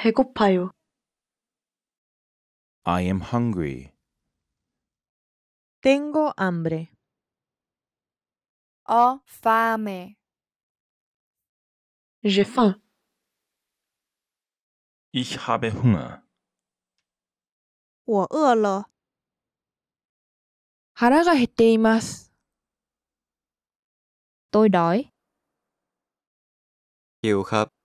배고파요. I am hungry. Tengo hambre. Ho oh, fame. J'ai faim. Ich habe Hunger. 我饿了. Tôi đói. Hiểu khắp.